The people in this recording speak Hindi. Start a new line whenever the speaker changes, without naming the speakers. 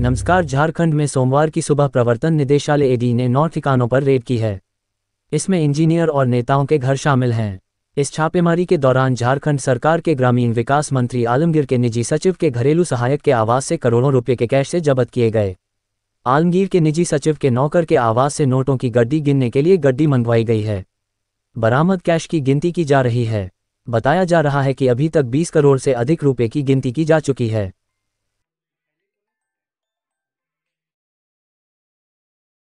नमस्कार झारखंड में सोमवार की सुबह प्रवर्तन निदेशालय एडी ने नौ ठिकानों पर रेड की है इसमें इंजीनियर और नेताओं के घर शामिल हैं इस छापेमारी के दौरान झारखंड सरकार के ग्रामीण विकास मंत्री आलमगीर के निजी सचिव के घरेलू सहायक के आवास से करोड़ों रुपये के कैश से जब्त किए गए आलमगीर के निजी सचिव के नौकर के आवास से नोटों की गड्डी गिनने के लिए गड्डी मंगवाई गई है बरामद कैश की गिनती की जा रही है बताया जा रहा है कि अभी तक 20 करोड़ से अधिक रुपए की गिनती की जा चुकी है